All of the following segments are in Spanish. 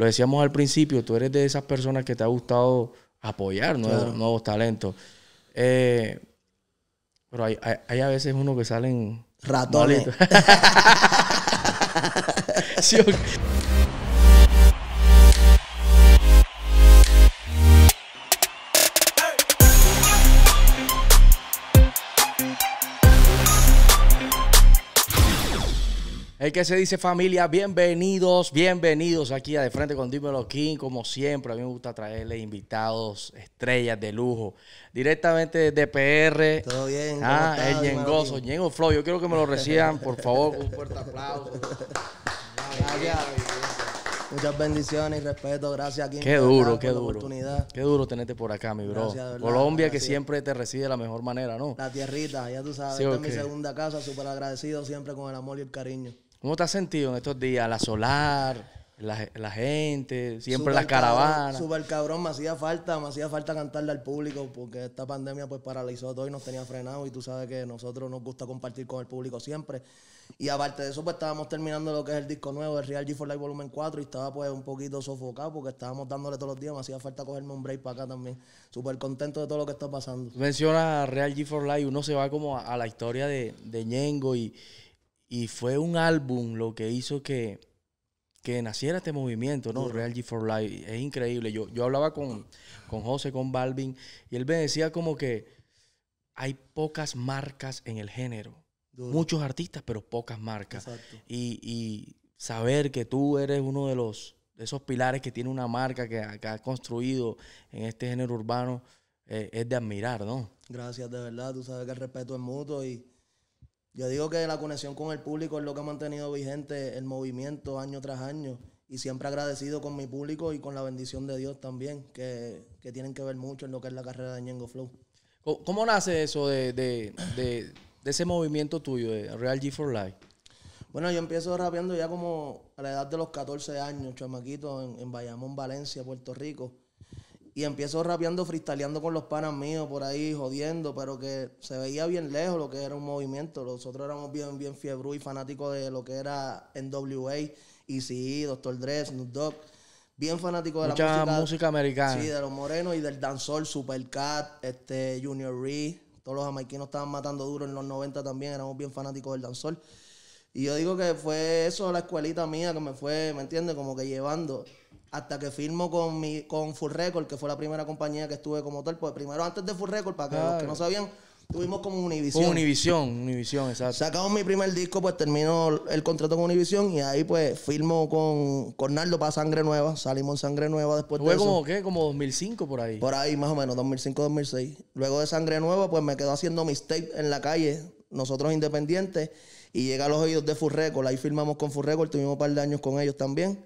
lo decíamos al principio, tú eres de esas personas que te ha gustado apoyar nuevos, talentos. Eh, pero hay, a veces uno que salen... Ratones. ¿Qué se dice familia? Bienvenidos, bienvenidos aquí a De Frente con Dímelo King. Como siempre, a mí me gusta traerle invitados, estrellas de lujo, directamente de PR. Todo bien. Ah, el Yengozo, Flow. Yo quiero que me lo reciban, por favor, un fuerte aplauso. Muchas bendiciones y respeto. Gracias, King. Qué duro, qué duro. Qué duro tenerte por acá, mi bro. Colombia, que siempre te recibe de la mejor manera, ¿no? La tierrita, ya tú sabes. es mi segunda casa. Súper agradecido siempre con el amor y el cariño. ¿Cómo te has sentido en estos días? La solar, la, gente, siempre las caravanas. Súper cabrón, me hacía falta, me hacía falta cantarle al público porque esta pandemia pues paralizó todo y nos tenía frenado y tú sabes que nosotros nos gusta compartir con el público siempre. Y aparte de eso pues estábamos terminando lo que es el disco nuevo, el Real G4 Live Volumen 4 y estaba pues un poquito sofocado porque estábamos dándole todos los días, me hacía falta cogerme un break para acá también. Súper contento de todo lo que está pasando. Menciona Real G4 Live, uno se va como a, la historia de, de Ñengo y y fue un álbum lo que hizo que, naciera este movimiento, ¿no? Real G for Life. Es increíble. Yo, yo hablaba con, con José, con Balvin, y él me decía como que hay pocas marcas en el género. Muchos artistas, pero pocas marcas. Exacto. Y, saber que tú eres uno de los esos pilares que tiene una marca que, ha construido en este género urbano eh, es de admirar, ¿no? Gracias, de verdad. Tú sabes que el respeto es mutuo y yo digo que la conexión con el público es lo que ha mantenido vigente el movimiento año tras año y siempre agradecido con mi público y con la bendición de Dios también, que, tienen que ver mucho en lo que es la carrera de Ñengo Flow. ¿Cómo, nace eso de, ese movimiento tuyo, de Real G for Life? Bueno, yo empiezo rapeando ya como a la edad de los 14 años, chamaquito, en Bayamón, Valencia, Puerto Rico. Y empiezo rapeando, freestyleando con los panas míos por ahí, jodiendo, pero que se veía bien lejos lo que era un movimiento. Nosotros éramos bien, bien fiebre y fanáticos de lo que era NWA, ECE, Doctor Dre, Snoop Dogg. Bien fanático de la música. americana. Sí, de los morenos y del danzor, Supercat, este, Junior Ree. Todos los jamaiquinos estaban matando duro en los 90 también, éramos bien fanáticos del danzor. Y yo digo que fue eso la escuelita mía que me fue, ¿me entiendes? Como que llevando. Hasta que firmo con mi, con Full Record, que fue la primera compañía que estuve como tal. Pues primero antes de Full Record, para que los que no sabían, tuvimos como Univision. Univision, Univision, exacto. Sacamos mi primer disco, pues termino el contrato con Univision y ahí pues firmo con, con para Sangre Nueva. Salimos en Sangre Nueva después Fue como, ¿qué? Como 2005 por ahí. Por ahí, más o menos, 2005, 2006. Luego de Sangre Nueva, pues me quedo haciendo mixtape en la calle, nosotros independientes y llega a los oídos de Full Record. Ahí firmamos con Full Record, tuvimos un par de años con ellos también.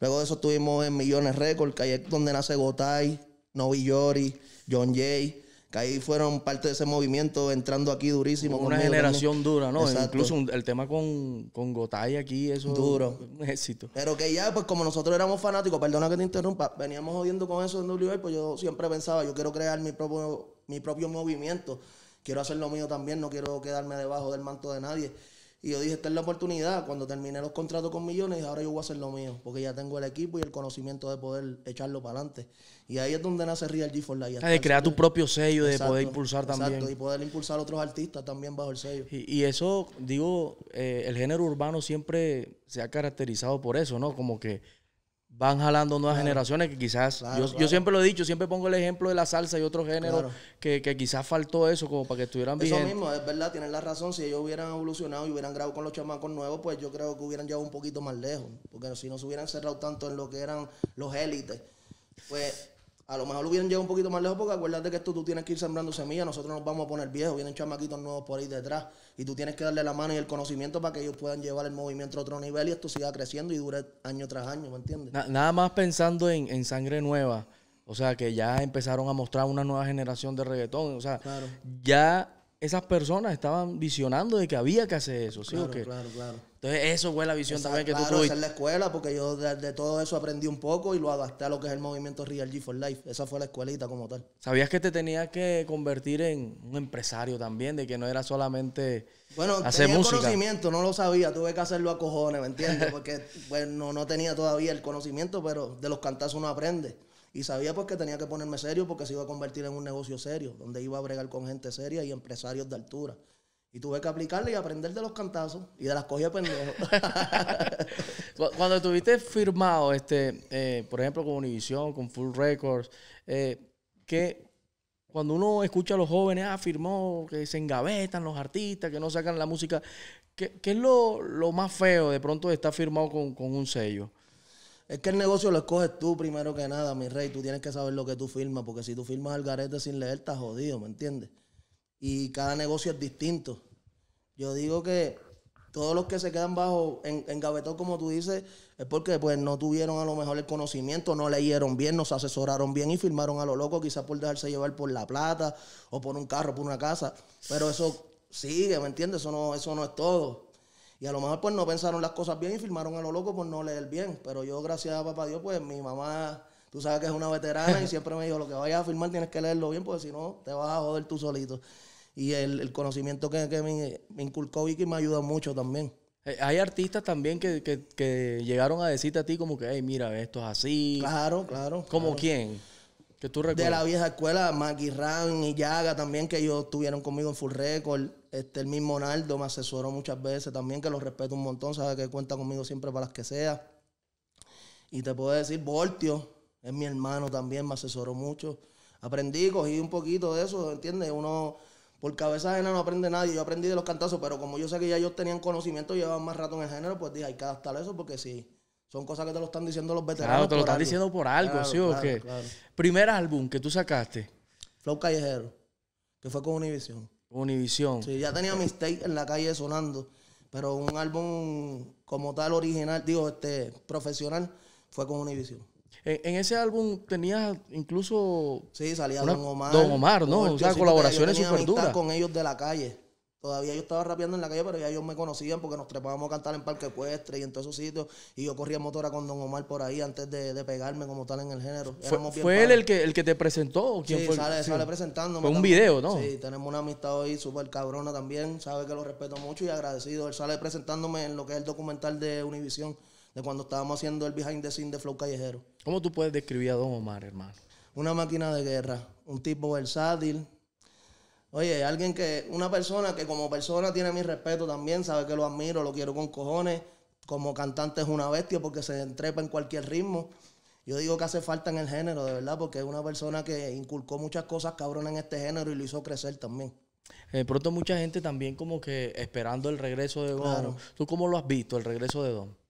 Luego de eso estuvimos en Millones Record, que ahí es donde nace Gotay, Novi Yori, John Jay que ahí fueron parte de ese movimiento entrando aquí durísimo. Una generación dura, ¿no? Incluso el tema con, con Gotay aquí, eso Duro. un éxito. Pero que ya, pues como nosotros éramos fanáticos, perdona que te interrumpa, veníamos jodiendo con eso en WI, pues yo siempre pensaba, yo quiero crear mi propio, mi propio movimiento, quiero hacer lo mío también, no quiero quedarme debajo del manto de nadie. Y yo dije, esta es la oportunidad. Cuando terminé los contratos con millones, ahora yo voy a hacer lo mío, porque ya tengo el equipo y el conocimiento de poder echarlo para adelante. Y ahí es donde nace Real g for Life. de crear tu propio sello, de poder impulsar también. Exacto, y poder impulsar a otros artistas también bajo el sello. Y, eso, digo, eh, el género urbano siempre se ha caracterizado por eso, ¿no? Como que van jalando nuevas generaciones que quizás, yo, siempre lo he dicho, siempre pongo el ejemplo de la salsa y otro género que, quizás faltó eso como para que estuvieran bien. Eso mismo, es verdad, tienen la razón, si ellos hubieran evolucionado y hubieran grabado con los chamacos nuevos, pues yo creo que hubieran llegado un poquito más lejos, porque si no se hubieran cerrado tanto en lo que eran los élites, pues a lo mejor lo hubieran llegado un poquito más lejos porque acuérdate que esto tú tienes que ir sembrando semillas, nosotros nos vamos a poner viejos, vienen chamaquitos nuevos por ahí detrás y tú tienes que darle la mano y el conocimiento para que ellos puedan llevar el movimiento a otro nivel y esto siga creciendo y dure año tras año, ¿me entiendes? nada más pensando en, sangre nueva, o sea, que ya empezaron a mostrar una nueva generación de reggaetón. O sea, ya esas personas estaban visionando de que había que hacer eso, ¿sí claro, Claro, claro. Entonces, eso fue la visión también que claro, tú tuviste. hacer la escuela, porque yo de, todo eso aprendí un poco y lo adapté a lo que es el movimiento Real G for Life. Esa fue la escuelita como tal. ¿Sabías que te tenías que convertir en un empresario también? De que no era solamente bueno, hacer tenía conocimiento, no lo sabía. Tuve que hacerlo a cojones, ¿me entiendes? Porque bueno, no tenía todavía el conocimiento, pero de los cantazos uno aprende. Y sabía pues que tenía que ponerme serio porque se iba a convertir en un negocio serio, donde iba a bregar con gente seria y empresarios de altura. Y tuve que aplicarle y aprender de los cantazos y de las cogidas pendejo. Cuando estuviste firmado, este, eh, por ejemplo, con Univision, con Full Records, eh, que cuando uno escucha a los jóvenes, ah, firmó, que se engavetan los artistas, que no sacan la música, ¿qué, es lo, más feo de pronto de estar firmado con, con un sello? Es que el negocio lo escoges tú primero que nada, mi rey. Tú tienes que saber lo que tú firmas, porque si tú firmas al garete sin leer, estás jodido, ¿me entiendes? y cada negocio es distinto. Yo digo que todos los que se quedan bajo en, en gavetón, como tú dices, es porque pues no tuvieron a lo mejor el conocimiento, no leyeron bien, no se asesoraron bien y firmaron a lo loco, quizás por dejarse llevar por la plata o por un carro, por una casa. Pero eso sigue, ¿me entiendes? Eso no, eso no es todo. Y a lo mejor pues no pensaron las cosas bien y firmaron a lo loco por no leer bien. Pero yo, gracias a papá Dios, pues mi mamá, tú sabes que es una veterana y siempre me dijo, lo que vayas a firmar tienes que leerlo bien, porque si no te vas a joder tú solito y el, conocimiento que, me, inculcó Vicky me ayuda mucho también. Eh, hay artistas también que, llegaron a decirte a ti como que, hey, mira, esto es así. Claro, claro. ¿Como quién? Que tú recuerdas. De la vieja escuela, Maki Ram y Yaga también, que ellos estuvieron conmigo en Full Record. Este, el mismo Naldo me asesoró muchas veces también, que lo respeto un montón, sabe que cuenta conmigo siempre para las que sea. Y te puedo decir, Voltio, es mi hermano también, me asesoró mucho. Aprendí, cogí un poquito de eso, ¿entiendes? Uno por cabeza ajena no aprende nadie. Yo aprendí de los cantazos, pero como yo sé que ya ellos tenían conocimiento y llevaban más rato en el género, pues dije, hay que adaptar eso porque sí. Son cosas que te lo están diciendo los veteranos. Claro, te lo están diciendo por algo, ¿sí o qué? Primer álbum que tú sacaste. Flow Callejero, que fue con Univision. Univision. Sí, ya tenía Mistake en la calle sonando, pero un álbum como tal original, digo, este, profesional, fue con Univision. En, ese álbum tenías incluso. Sí, salía Don Omar. Don Omar, ¿no? o sea, colaboraciones súper duras. con ellos de la calle. Todavía yo estaba rapeando en la calle, pero ya ellos me conocían porque nos trepábamos a cantar en Parque Ecuestre y en todos esos sitios. Y yo corría motora con Don Omar por ahí antes de, pegarme como tal en el género. ¿Fue, él el que, el que te presentó? ¿Quién sí, fue? Sale, presentándome. Fue un video, ¿no? Sí, tenemos una amistad hoy súper cabrona también. Sabe que lo respeto mucho y agradecido. Él sale presentándome en lo que es el documental de Univisión de cuando estábamos haciendo el behind the scenes de Flow Callejero. ¿Cómo tú puedes describir a Don Omar, hermano? Una máquina de guerra, un tipo versátil. Oye, alguien que, una persona que como persona tiene mi respeto también, sabe que lo admiro, lo quiero con cojones. Como cantante es una bestia porque se entrepa en cualquier ritmo. Yo digo que hace falta en el género, de verdad, porque es una persona que inculcó muchas cosas cabronas en este género y lo hizo crecer también. De eh, pronto mucha gente también como que esperando el regreso de Don. ¿Tú cómo lo has visto, el regreso de Don?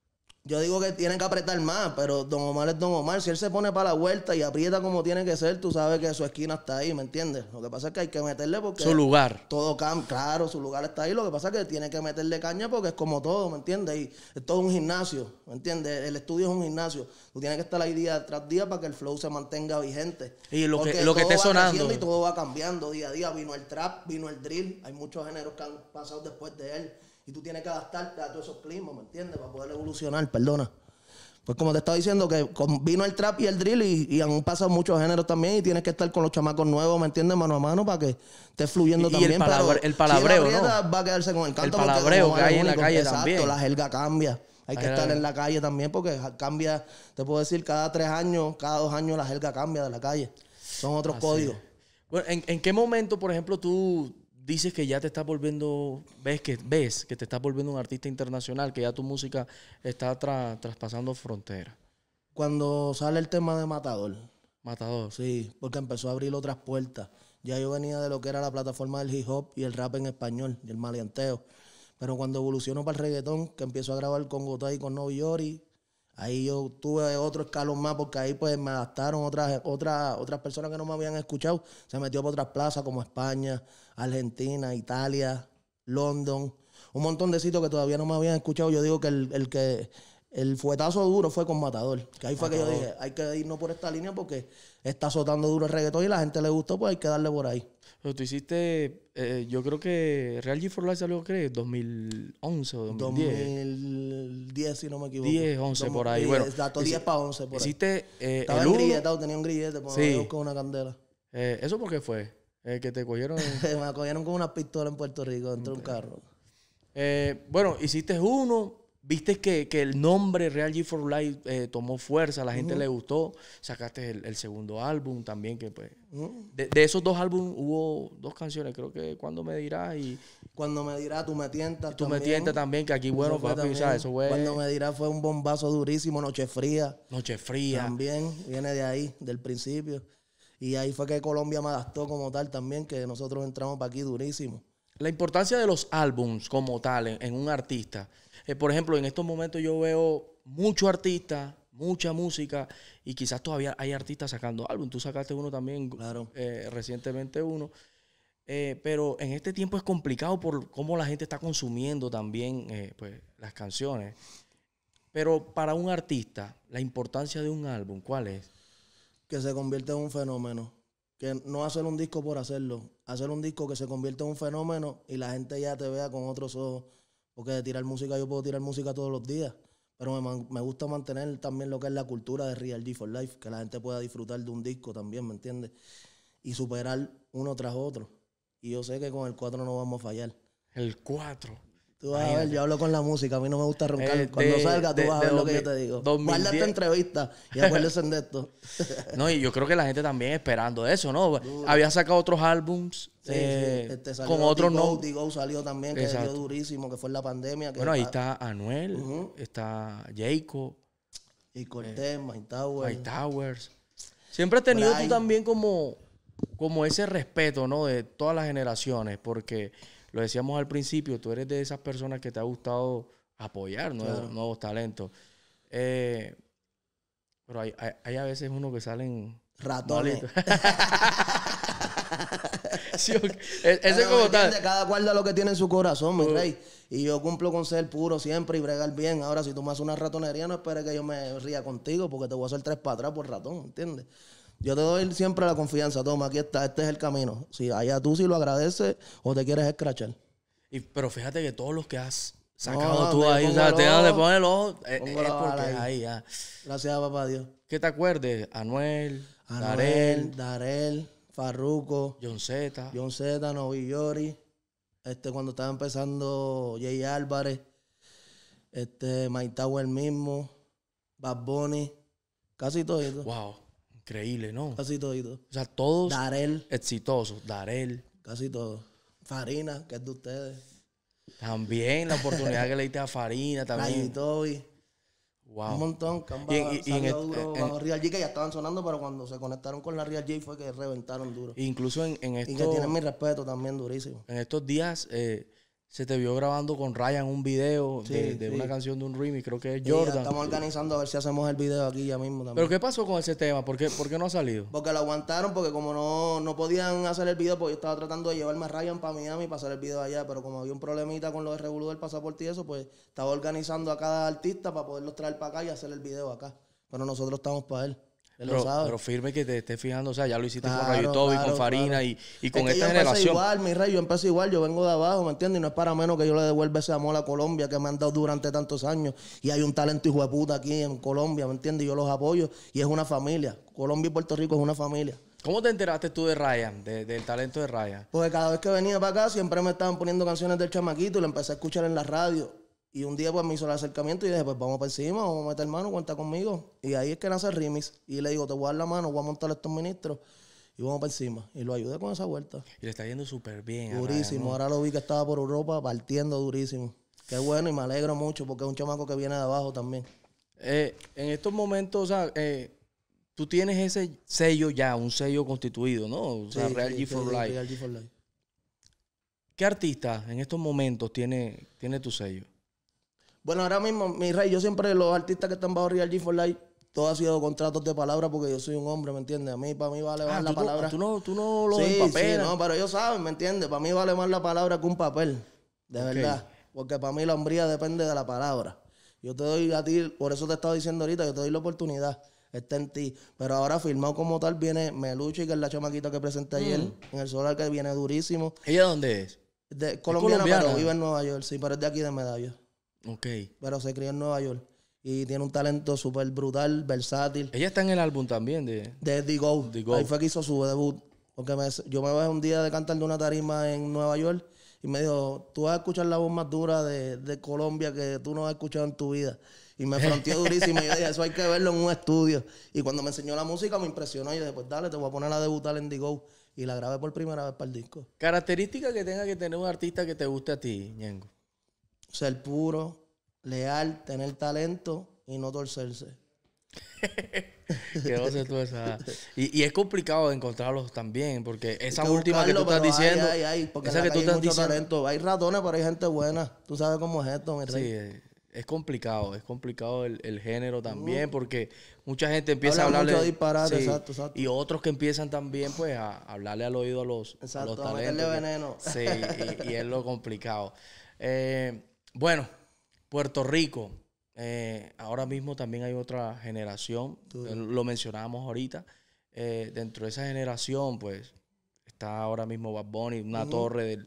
Yo digo que tienen que apretar más, pero Don Omar es Don Omar. Si él se pone para la vuelta y aprieta como tiene que ser, tú sabes que su esquina está ahí, ¿me entiendes? Lo que pasa es que hay que meterle porque... Su lugar. Todo cambia, claro, su lugar está ahí. Lo que pasa es que tiene que meterle caña porque es como todo, ¿me entiendes? Y es todo un gimnasio, ¿me entiendes? El estudio es un gimnasio. Tú tienes que estar ahí día tras día para que el flow se mantenga vigente. Y lo que, lo que esté sonando. Y todo va cambiando día a día. Vino el trap, vino el drill. Hay muchos géneros que han pasado después de él y tú tienes que adaptarte a todos esos climas, ¿me entiendes? Para poder evolucionar, perdona. Pues como te estaba diciendo, que vino el trap y el drill y, han pasado muchos géneros también y tienes que estar con los chamacos nuevos, ¿me entiendes? Mano a mano para que esté fluyendo también. Y el, palabreo, va a quedarse con el canto. El palabreo que en la calle exacto, la jerga cambia. Hay que estar en la calle también porque cambia, te puedo decir, cada tres años, cada dos años la jerga cambia de la calle. Son otros códigos. Bueno, ¿en, qué momento, por ejemplo, tú dices que ya te estás volviendo, ves que, ves que te estás volviendo un artista internacional, que ya tu música está traspasando fronteras. Cuando sale el tema de Matador. Matador. Sí, porque empezó a abrir otras puertas. Ya yo venía de lo que era la plataforma del hip hop y el rap en español y el maleanteo. Pero cuando evolucionó para el reggaetón, que empezó a grabar con Gotay y con Noviori, Ahí yo tuve otro escalón más porque ahí pues me adaptaron otras, otras, otras personas que no me habían escuchado. Se metió por otras plazas como España, Argentina, Italia, London. Un montón de sitios que todavía no me habían escuchado. Yo digo que el, el que el fuetazo duro fue con Matador. Que ahí fue que yo dije, hay que irnos por esta línea porque está azotando duro el reggaetón y la gente le gustó, pues hay que darle por ahí. Pero tú hiciste, eh, yo creo que Real G 4 Life salió, crees 2011 o 2010. 2010, si no me equivoco. 10, 11, por ahí. Bueno, dato 10 para 11, hiciste, Eh, Estaba el en tenía un grillete, pues, con una candela. Eh, ¿Eso por qué fue? Eh, que te cogieron. me cogieron con una pistola en Puerto Rico dentro de un carro. Eh, bueno, hiciste uno, Viste que, el nombre Real G for Life eh, tomó fuerza, a la gente le gustó. Sacaste el, segundo álbum también, que pues. de, esos dos álbumes hubo dos canciones, creo que Cuando me dirás y. Cuando me dirás, tú me tientas. Tú me tientas también, que aquí, bueno, para papi, Eso fue, Cuando me dirás fue un bombazo durísimo, Noche Fría. Noche Fría. También, viene de ahí, del principio. Y ahí fue que Colombia me adaptó como tal también, que nosotros entramos para aquí durísimo. La importancia de los álbums como tal en un artista. Eh, por ejemplo, en estos momentos yo veo mucho artista, mucha música, y quizás todavía hay artistas sacando álbum. Tú sacaste uno también, eh, recientemente uno. Eh, pero en este tiempo es complicado por cómo la gente está consumiendo también pues, las canciones. Pero para un artista, la importancia de un álbum, ¿cuál es? Que se convierta en un fenómeno. Que no hacer un disco por hacerlo. Hacer un disco que se convierta en un fenómeno y la gente ya te vea con otros ojos porque de tirar música yo puedo tirar música todos los días. Pero me, gusta mantener también lo que es la cultura de Real G for Life, que la gente pueda disfrutar de un disco también, ¿me entiendes? Y superar uno tras otro. Y yo sé que con el 4 no vamos a fallar. El 4. Tú vas a ver, yo hablo con la música, a mí no me gusta roncar. Eh, Cuando salga, tú vas a ver lo que yo te digo. Guarda esta entrevista y acuérdense de esto. no, y yo creo que la gente también esperando eso, ¿no? había sacado otros álbums eh, este, con otros nombres. Go salió también, que salió durísimo, que fue en la pandemia. bueno, ahí está Anuel, está Jacob. Y Cortés, eh, Towers. Mind Towers. Siempre has tenido tú también como, como ese respeto, ¿no? De todas las generaciones, porque lo decíamos al principio, tú eres de esas personas que te ha gustado apoyar nuevos, nuevos talentos. Eh, pero hay, hay, a veces uno que salen... Ratones. sí, e, es como tal. Cada cual da lo que tiene en su corazón, mi rey. Y yo cumplo con ser puro siempre y bregar bien. Ahora, si tú me haces una ratonería, no esperes que yo me ría contigo porque te voy a hacer tres para atrás por ratón, ¿entiendes? Yo te doy siempre la confianza, toma, aquí está, este es el camino. Si allá tú si lo agradeces o te quieres escrachar. pero fíjate que todos los que has sacado tú ahí, o te le pones el ojo, eh, Gracias papá Dios. ¿Qué te acuerdes? Anuel, Anuel Darel, Farruco Farruko, John Z, John Z, Yori este cuando estaba empezando Jay Álvarez, este el mismo, Bad Bunny, casi todo Wow. Increíble, ¿no? Casi todo. O sea, todos Darel. exitosos. Darel. Casi todo. Farina, que es de ustedes. También la oportunidad que le diste a Farina también. Toby. Wow. Un montón, Camba, y, y, en este, en, Real G, que ya estaban sonando, pero cuando se conectaron con la Real G fue que reventaron duro. Incluso en, en estos... Y que tienen mi respeto también durísimo. En estos días eh, se te vio grabando con Ryan un video de, una canción de un remix, creo que es Jordan. estamos organizando a ver si hacemos el video aquí ya mismo también. ¿Pero qué pasó con ese tema? ¿Por qué, no ha salido? Porque lo aguantaron, porque como no, no podían hacer el video, porque yo estaba tratando de llevarme a Ryan para Miami para hacer el video allá, pero como había un problemita con lo de Revolu del pasaporte y eso, pues estaba organizando a cada artista para poderlos traer para acá y hacer el video acá. Pero nosotros estamos para él pero, firme que te estés fijando, o sea, ya lo hiciste con Rayo Toby, con Farina y, con esta esta yo generación. igual, mi rey, yo empecé igual, yo vengo de abajo, ¿me entiendes? Y no es para menos que yo le devuelva ese amor a Colombia que me han dado durante tantos años. Y hay un talento hijo de aquí en Colombia, ¿me entiendes? Yo los apoyo y es una familia. Colombia y Puerto Rico es una familia. ¿Cómo te enteraste tú de Ryan, del talento de Ryan? Porque cada vez que venía para acá siempre me estaban poniendo canciones del chamaquito y lo empecé a escuchar en la radio. Y un día pues me hizo el acercamiento y dije, pues vamos para encima, vamos a meter mano, cuenta conmigo. Y ahí es que nace el Y le digo, te voy a dar la mano, voy a montar estos ministros y vamos para encima. Y lo ayudé con esa vuelta. Y le está yendo súper bien. Durísimo. Ahora lo vi que estaba por Europa partiendo durísimo. Qué bueno y me alegro mucho porque es un chamaco que viene de abajo también. Eh, en estos momentos, o sea, eh, tú tienes ese sello ya, un sello constituido, ¿no? Real, G 4 Real G 4 Life. ¿Qué artista en estos momentos tiene, tiene tu sello? Bueno, ahora mismo, mi rey, yo siempre, los artistas que están bajo Real G for Life, todo ha sido contratos de palabra porque yo soy un hombre, ¿me entiendes? A mí, para mí vale ah, más la palabra. tú, no, tú no lo sí, sí, no, pero ellos saben, ¿me entiendes? Para mí vale más la palabra que un papel, de verdad. Porque para mí la hombría depende de la palabra. Yo te doy a ti, por eso te estaba diciendo ahorita, yo te doy la oportunidad. Está en ti. Pero ahora firmado como tal viene Meluchi, que es la chamaquita que presenté ayer mm. en el solar, que viene durísimo. ¿Ella dónde es? De, Colombia, ¿Es colombiana? pero vive en Nueva York, sí, pero es de aquí de Medallo. Ok. Pero se crió en Nueva York. Y tiene un talento súper brutal, versátil. Ella está en el álbum también de... De The Go. Go. Ahí fue que hizo su debut. Porque yo me bajé un día de cantar de una tarima en Nueva York y me dijo, tú vas a escuchar la voz más dura de, de Colombia que tú no has escuchado en tu vida. Y me fronteó durísimo y yo dije, eso hay que verlo en un estudio. Y cuando me enseñó la música me impresionó y yo dije, pues dale, te voy a poner a debutar en The Go. Y la grabé por primera vez para el disco. Característica que tenga que tener un artista que te guste a ti, Ñengo ser puro, leal, tener talento y no torcerse. tú esa? Y, es complicado encontrarlos también, porque esa última que tú estás diciendo. Hay, esa que tú estás diciendo. Hay ratones, pero hay gente buena. Tú sabes cómo es esto, Sí, es, complicado. Es complicado el, género también, uh. porque mucha gente empieza a hablarle. exacto, exacto. Y otros que empiezan también, pues, a hablarle al oído a los, exacto, a pues. veneno. Sí, y, y, es lo complicado. Eh, bueno, Puerto Rico. Eh, ahora mismo también hay otra generación, lo mencionábamos ahorita. Eh, dentro de esa generación, pues, está ahora mismo Bad Bunny, una torre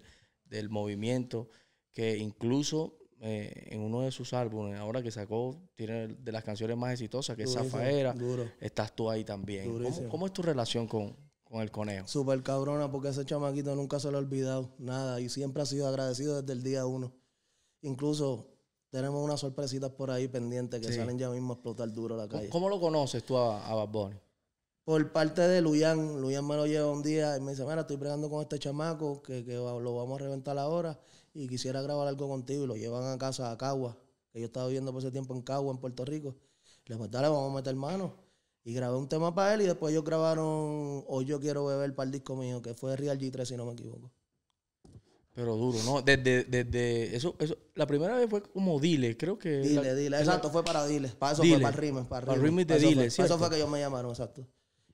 del, movimiento, que incluso eh, en uno de sus álbumes, ahora que sacó, tiene de las canciones más exitosas, que es Zafaera, Duro. estás tú ahí también. ¿Cómo, es tu relación con, con el conejo? Súper cabrona, porque ese chamaquito nunca se lo ha olvidado, nada, y siempre ha sido agradecido desde el día uno. Incluso tenemos unas sorpresitas por ahí pendientes que salen ya mismo a explotar duro la calle. ¿Cómo, lo conoces tú a, Bad Bunny? Por parte de Luyan. Luyan me lo lleva un día y me dice, mira, estoy bregando con este chamaco que, que lo vamos a reventar ahora y quisiera grabar algo contigo. Y lo llevan a casa, a Cagua, que yo estaba viviendo por ese tiempo en Cagua, en Puerto Rico. Le dije, pues dale, vamos a meter mano. Y grabé un tema para él y después ellos grabaron Hoy Yo Quiero Beber para el disco mío, que fue Real G3, si no me equivoco. Pero duro, ¿no? Desde, desde eso, eso, la primera vez fue como Dile, creo que. Dile, Dile, exacto, fue para Dile. Para eso fue para Rimes, para, para Rimes. de Dile, Eso fue que ellos me llamaron, exacto.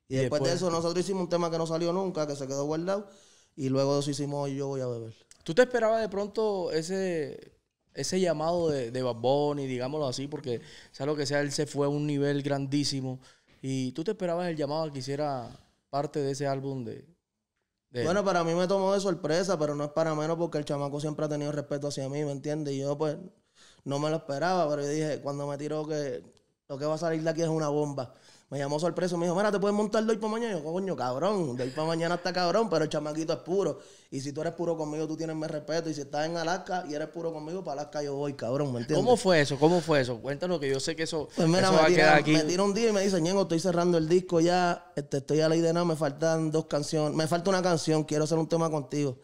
Y, después, de eso, nosotros hicimos un tema que no salió nunca, que se quedó guardado. Y luego de eso hicimos Yo Voy a Beber. ¿Tú te esperabas de pronto ese, ese llamado de, de Bad digámoslo así, porque sea lo que sea, él se fue a un nivel grandísimo. ¿Y tú te esperabas el llamado a que hiciera parte de ese álbum de, bueno, para mí me tomó de sorpresa, pero no es para menos porque el chamaco siempre ha tenido respeto hacia mí, ¿me entiendes? Y yo, pues, no me lo esperaba, pero yo dije, cuando me tiró que lo que va a salir de aquí es una bomba. Me llamó sorpreso, me dijo, mira, te puedes montar de hoy para mañana. yo, coño, cabrón, de hoy para mañana está cabrón, pero el chamaquito es puro. Y si tú eres puro conmigo, tú tienes mi respeto. Y si estás en Alaska y eres puro conmigo, para Alaska yo voy, cabrón, ¿me ¿Cómo fue eso? ¿Cómo fue eso? Cuéntanos que yo sé que eso, pues va a quedar aquí. Me tiró un día y me dice, Ñengo, estoy cerrando el disco ya, este, estoy a la idea, no me faltan dos canciones, me falta una canción, quiero hacer un tema contigo.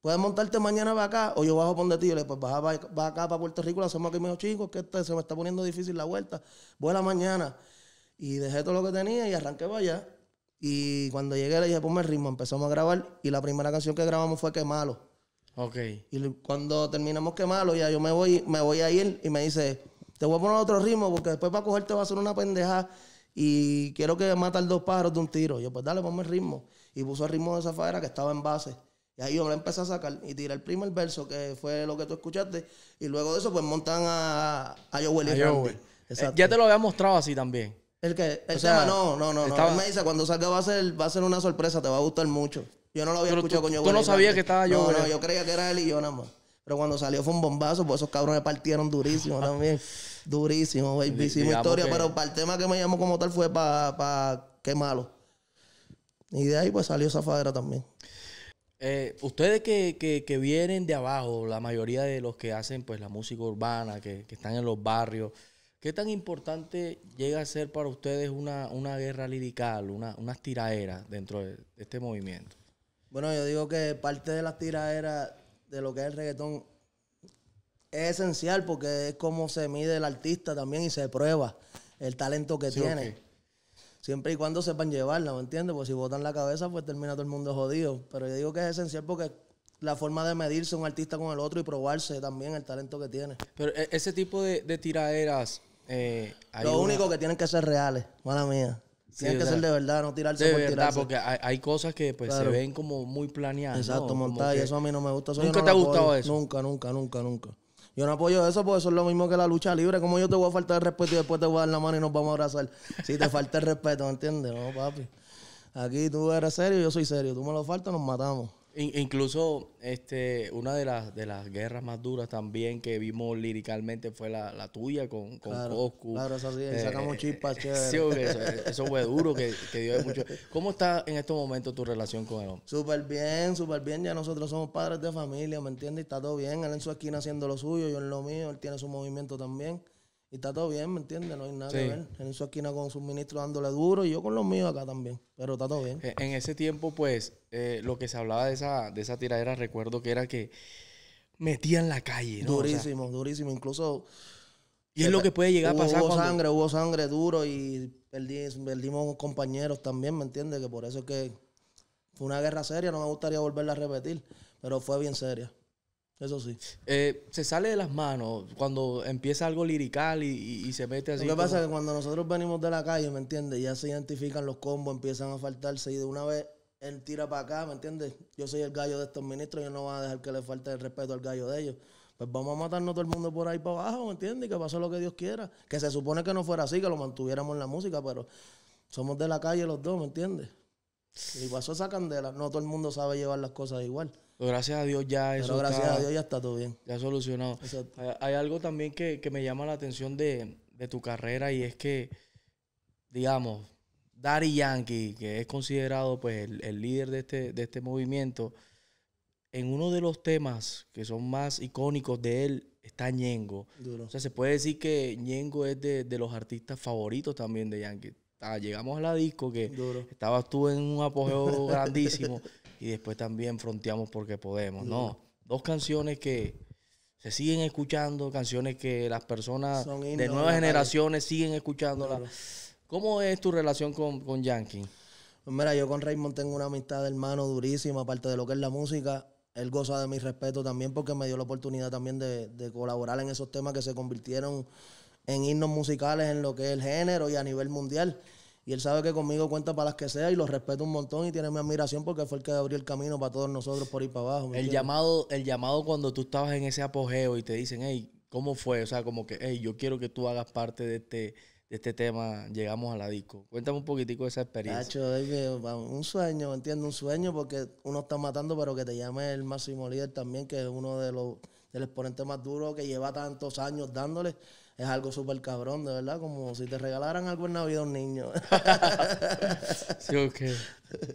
¿Puedes montarte mañana para acá? O yo bajo por de ti y le pues baja para, acá, para Puerto Rico, la hacemos aquí medio chicos, que este, se me está poniendo difícil la vuelta. voy la mañana. Y dejé todo lo que tenía y arranqué para allá. Y cuando llegué le dije, ponme el ritmo, empezamos a grabar. Y la primera canción que grabamos fue Que Malo. Ok. Y cuando terminamos Que Malo, ya yo me voy, me voy a ir y me dice, te voy a poner otro ritmo porque después para cogerte va a ser una pendeja y quiero que matar dos pájaros de un tiro. Yo, pues dale, ponme el ritmo. Y puso el ritmo de esa que estaba en base. Y ahí yo me empecé a sacar y tiré el primer verso, que fue lo que tú escuchaste. Y luego de eso, pues montan a, a y ya te lo había mostrado así también. El que, el tema, no, no, no, no. me cuando salga va a ser, va a ser una sorpresa, te va a gustar mucho. Yo no lo había escuchado con yo. Tú no sabías que estaba yo. No, no, yo creía que era él y yo nada más. Pero cuando salió fue un bombazo, pues esos cabrones partieron durísimo también. Durísimo, baby. Hicimos historia, pero para el tema que me llamó como tal fue para pa, qué malo. Y de ahí pues salió esa fadera también. Eh, ustedes que, vienen de abajo, la mayoría de los que hacen pues la música urbana, que, que están en los barrios, ¿Qué tan importante llega a ser para ustedes una, guerra lirical, una, unas tiraeras dentro de este movimiento? Bueno, yo digo que parte de las tiraeras de lo que es el reggaetón es esencial porque es como se mide el artista también y se prueba el talento que tiene. Siempre y cuando sepan llevarla, ¿me entiendes? Porque si botan la cabeza, pues termina todo el mundo jodido. Pero yo digo que es esencial porque la forma de medirse un artista con el otro y probarse también el talento que tiene. Pero e, ese tipo de, de tiraderas eh, lo único que tienen que ser reales, mala mía. tienen que ser de verdad, no tirarse por tirarse. porque hay, cosas que pues, se ven como muy planeadas. Exacto, Y eso a mí no me gusta. Eso ¿Nunca te ha gustado eso? Nunca, nunca, nunca, nunca. Yo no apoyo eso porque eso es lo mismo que la lucha libre. Como yo te voy a faltar el respeto y después te voy a dar la mano y nos vamos a abrazar. Si te falta el respeto, ¿me entiendes? No, papi. Aquí tú eres serio yo soy serio. Tú me lo faltas, nos matamos incluso este, una de las, de las guerras más duras también que vimos liricalmente fue la, tuya con, con claro, Coscu. Claro, eh, eh, eh, eso sí, sacamos chispas eso, fue duro, que, que dio mucho. ¿Cómo está en estos momentos tu relación con él? Súper bien, súper bien. Ya nosotros somos padres de familia, ¿me entiendes? Está todo bien. Él en su esquina haciendo lo suyo, yo en lo mío. Él tiene su movimiento también. Y está todo bien, ¿me entiendes? No hay nada ver. En su esquina con sus ministros dándole duro y yo con los míos acá también. Pero está todo bien. Eh, en ese tiempo, pues, eh, lo que se hablaba de esa, de esa tiradera, recuerdo que era que metían la calle, Durísimo, durísimo. Incluso. Y es lo que puede llegar a pasar. Hubo sangre, hubo sangre duro y perdimos compañeros también, ¿me entiendes? Que por eso es que fue una guerra seria, no me gustaría volverla a repetir, pero fue bien seria. Eso sí. Eh, se sale de las manos cuando empieza algo lirical y, se mete así. Lo que pasa es que cuando nosotros venimos de la calle, ¿me entiendes? Ya se identifican los combos, empiezan a faltarse y de una vez él tira para acá, ¿me entiendes? Yo soy el gallo de estos ministros, yo no voy a dejar que le falte el respeto al gallo de ellos. Pues vamos a matarnos todo el mundo por ahí para abajo, ¿me entiendes? Y que pase lo que Dios quiera. Que se supone que no fuera así, que lo mantuviéramos en la música, pero somos de la calle los dos, ¿me entiendes? Y pasó esa candela. No todo el mundo sabe llevar las cosas igual gracias a Dios ya eso. gracias está, a Dios ya está todo bien. Ya solucionado. Hay, algo también que, me llama la atención de, tu carrera y es que, digamos, Daddy Yankee, que es considerado pues el, líder este, de este, movimiento, en uno de los temas que son más icónicos de él está Ñengo. O sea, se puede decir que Ñengo es de, los artistas favoritos también de Yankee. llegamos a la disco que estabas tú en un apogeo grandísimo y después también fronteamos porque podemos. No, dos canciones que se siguen escuchando, canciones que las personas de nuevas generaciones siguen escuchándolas. ¿Cómo es tu relación con, con Yankee? Pues mira, yo con Raymond tengo una amistad de hermano durísima, aparte de lo que es la música. Él goza de mi respeto también porque me dio la oportunidad también de, de colaborar en esos temas que se convirtieron en himnos musicales en lo que es el género y a nivel mundial. Y él sabe que conmigo cuenta para las que sea y lo respeto un montón y tiene mi admiración porque fue el que abrió el camino para todos nosotros por ir para abajo. El llamado, el llamado cuando tú estabas en ese apogeo y te dicen, hey, ¿cómo fue? O sea, como que, hey, yo quiero que tú hagas parte de este, de este tema, llegamos a la disco. Cuéntame un poquitico de esa experiencia. un sueño, entiendo, un sueño porque uno está matando, pero que te llame el máximo líder también, que es uno de los del exponente más duro que lleva tantos años dándole es algo súper cabrón, de verdad, como si te regalaran algo en Navidad a un niño.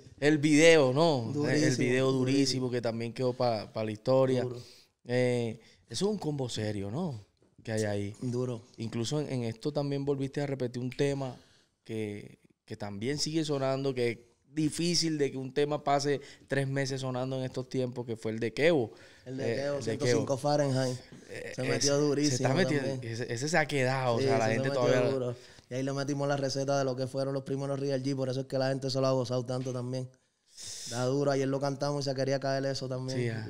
El video, ¿no? Eh, el video durísimo, que también quedó para la historia. Eh, eso es un combo serio, ¿no? Que hay ahí. Duro. Incluso en, esto también volviste a repetir un tema que, que también sigue sonando, que difícil de que un tema pase tres meses sonando en estos tiempos, que fue el de Kevo. El de eh, Kevo, 105 Fahrenheit. Eh, se metió durísimo. Se está metiendo, ese, se ha quedado, o sea, la gente todavía... Y ahí le metimos la receta de lo que fueron los primeros Real G, por eso es que la gente se lo ha gozado tanto también. Da duro, ayer lo cantamos y se quería caer eso también. Ah.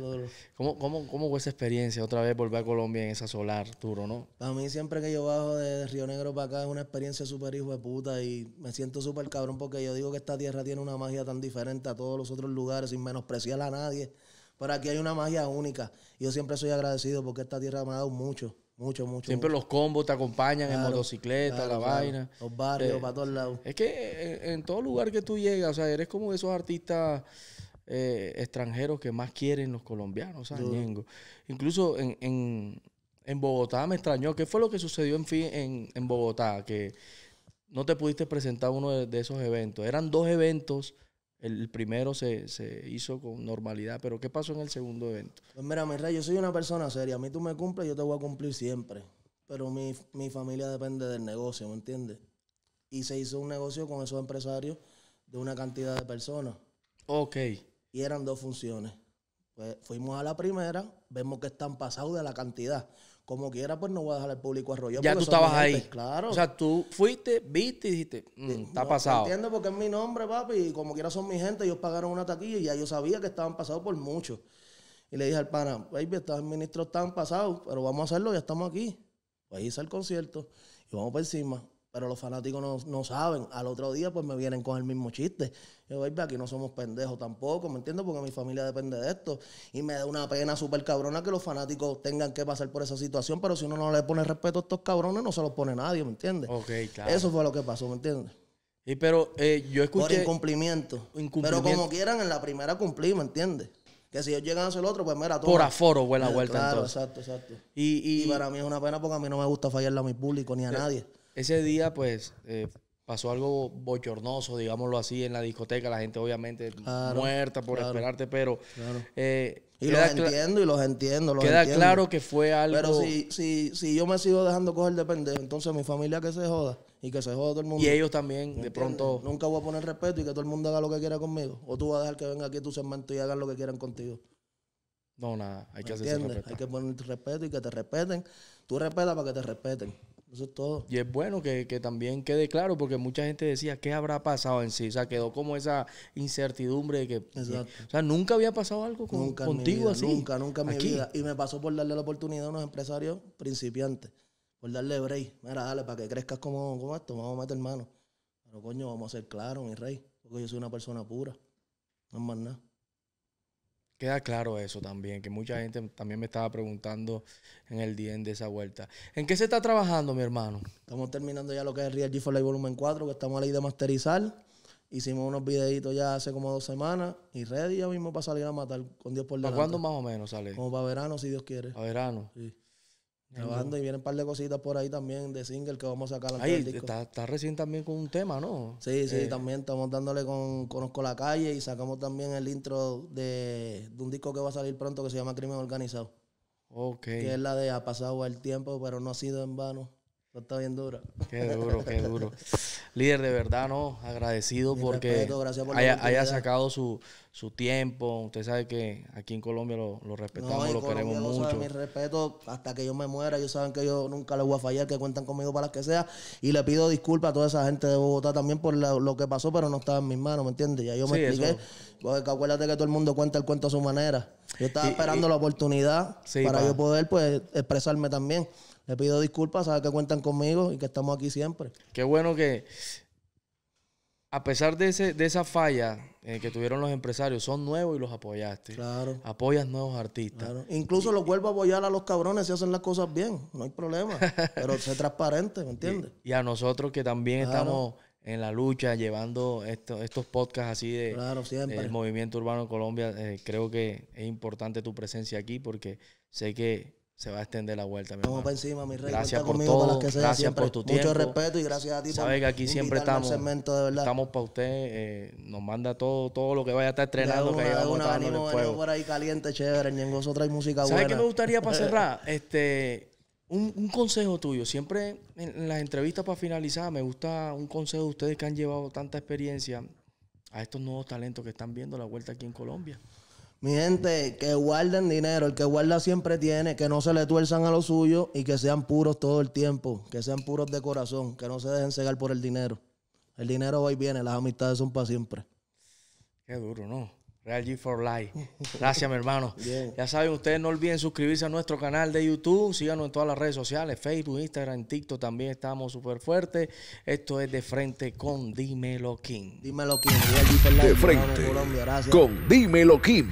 ¿Cómo, fue esa experiencia otra vez volver a Colombia en esa solar duro, no? Para mí siempre que yo bajo de Río Negro para acá es una experiencia súper hijo de puta y me siento súper cabrón porque yo digo que esta tierra tiene una magia tan diferente a todos los otros lugares sin menospreciar a nadie. Pero aquí hay una magia única. Yo siempre soy agradecido porque esta tierra me ha dado mucho. Mucho, mucho. Siempre los combos te acompañan en motocicleta, la vaina. Los barrios, eh, para todos lados. Es que en, todo lugar que tú llegas, o sea, eres como esos artistas eh, extranjeros que más quieren los colombianos, ¿sabes? Incluso en, Bogotá me extrañó. ¿Qué fue lo que sucedió en, fin, en, Bogotá? Que no te pudiste presentar uno de esos eventos. Eran dos eventos el primero se, hizo con normalidad, pero ¿qué pasó en el segundo evento? Pues mira, mi rey, yo soy una persona seria. A mí tú me cumples, yo te voy a cumplir siempre. Pero mi, familia depende del negocio, ¿me entiendes? Y se hizo un negocio con esos empresarios de una cantidad de personas. Ok. Y eran dos funciones. Pues fuimos a la primera, vemos que están pasados de la cantidad. Como quiera, pues no voy a dejar al público arrollado. Ya tú estabas ahí. Claro. O sea, tú fuiste, viste y dijiste, mm, eh, está pasado. Entiendo porque es mi nombre, papi. Y como quiera son mi gente, ellos pagaron una taquilla y ya yo sabía que estaban pasados por mucho. Y le dije al pana, baby, estos ministros están pasados, pero vamos a hacerlo, ya estamos aquí. Pues irse al concierto y vamos por encima. Pero los fanáticos no, saben. Al otro día, pues me vienen con el mismo chiste. Yo, baby, aquí no somos pendejos tampoco, ¿me entiendes? Porque mi familia depende de esto. Y me da una pena súper cabrona que los fanáticos tengan que pasar por esa situación. Pero si uno no le pone respeto a estos cabrones, no se los pone nadie, ¿me entiendes? Ok, claro. Eso fue lo que pasó, ¿me entiendes? Y pero eh, yo escuché... Por incumplimiento. incumplimiento. Pero como quieran, en la primera cumplí, ¿me entiendes? Que si ellos llegan a hacer el otro, pues mira, todo. Por aforo fue la vuelta. Claro, exacto, exacto. Y, para mí es una pena porque a mí no me gusta fallarle a mi público ni a eh, nadie. Ese día, pues, eh, pasó algo bochornoso, digámoslo así, en la discoteca. La gente, obviamente, muerta por esperarte, pero. Eh, y los entiendo, y los entiendo. queda claro que fue algo. Pero si, si, si yo me sigo dejando coger de pendejo, entonces mi familia que se joda y que se joda todo el mundo. Y ellos también, de pronto. Nunca voy a poner respeto y que todo el mundo haga lo que quiera conmigo. O tú vas a dejar que venga aquí tu cemento y hagan lo que quieran contigo. No, nada, hay que hacerse respeto. Hay que poner respeto y que te respeten. Tú respetas para que te respeten. Eso es todo. Y es bueno que, también quede claro, porque mucha gente decía, ¿qué habrá pasado en sí? O sea, quedó como esa incertidumbre de que... O sea, nunca había pasado algo con, contigo así. Nunca, nunca en mi vida. Y me pasó por darle la oportunidad a unos empresarios principiantes, por darle break. Mira, dale, para que crezcas como, como esto, vamos a meter mano. Pero coño, vamos a ser claros, mi rey, porque yo soy una persona pura. No es más nada. Queda claro eso también, que mucha gente también me estaba preguntando en el día de esa vuelta. ¿En qué se está trabajando, mi hermano? Estamos terminando ya lo que es Real G for Volumen 4, que estamos a la de masterizar. Hicimos unos videitos ya hace como dos semanas y ready ya mismo para salir a matar con Dios por delante. ¿Para cuándo más o menos sale? Como para verano, si Dios quiere. ¿Para verano? Sí y vienen un par de cositas por ahí también de single que vamos a sacar. Ahí está, está, recién también con un tema, ¿no? Sí, sí, eh. también estamos dándole con Conozco la calle y sacamos también el intro de, un disco que va a salir pronto que se llama Crimen Organizado. Ok. Que es la de Ha pasado el tiempo, pero no ha sido en vano. está bien dura. Qué duro, qué duro. Líder, de verdad, no, agradecido porque haya, sacado su, su, tiempo. Usted sabe que aquí en Colombia lo, lo respetamos, no, lo Colombia queremos mucho. mi respeto, hasta que yo me muera, ellos saben que yo nunca les voy a fallar, que cuentan conmigo para las que sea. Y le pido disculpas a toda esa gente de Bogotá también por lo que pasó, pero no estaba en mis manos, ¿me entiendes? Ya yo me expliqué. Porque acuérdate que todo el mundo cuenta el cuento a su manera. Yo estaba esperando la oportunidad para yo poder pues expresarme también. Le pido disculpas, sabe que cuentan conmigo y que estamos aquí siempre. Qué bueno que, a pesar de, ese, de esa falla eh, que tuvieron los empresarios, son nuevos y los apoyaste. Claro. Apoyas nuevos artistas. Claro. Incluso los vuelvo a apoyar a los cabrones si hacen las cosas bien, no hay problema. pero ser transparente, ¿me entiendes? Y, a nosotros que también estamos en la lucha, llevando estos podcasts así de, claro, del movimiento urbano en Colombia, eh, creo que es importante tu presencia aquí porque sé que se va a extender la vuelta. para encima, mi Gracias por todo. gracias por tu tiempo. Mucho respeto y gracias a ti Sabes que aquí siempre estamos. estamos para usted. Eh, nos manda todo, todo lo que vaya a estar estrenando. que ahí caliente, chévere. música buena. ¿Sabes qué me gustaría para cerrar? este, un, consejo tuyo. Siempre en, las entrevistas para finalizar, me gusta un consejo de ustedes que han llevado tanta experiencia a estos nuevos talentos que están viendo la vuelta aquí en Colombia. Mi gente, que guarden dinero. El que guarda siempre tiene. Que no se le tuerzan a lo suyo y que sean puros todo el tiempo. Que sean puros de corazón. Que no se dejen cegar por el dinero. El dinero va y viene. Las amistades son para siempre. Qué duro, ¿no? Real G for Life. Gracias, mi hermano. Ya saben, ustedes no olviden suscribirse a nuestro canal de YouTube. Síganos en todas las redes sociales, Facebook, Instagram, TikTok. También estamos súper fuertes. Esto es De Frente con Dímelo King. Dímelo King. Real G De Frente. Colombia. Con Dímelo King.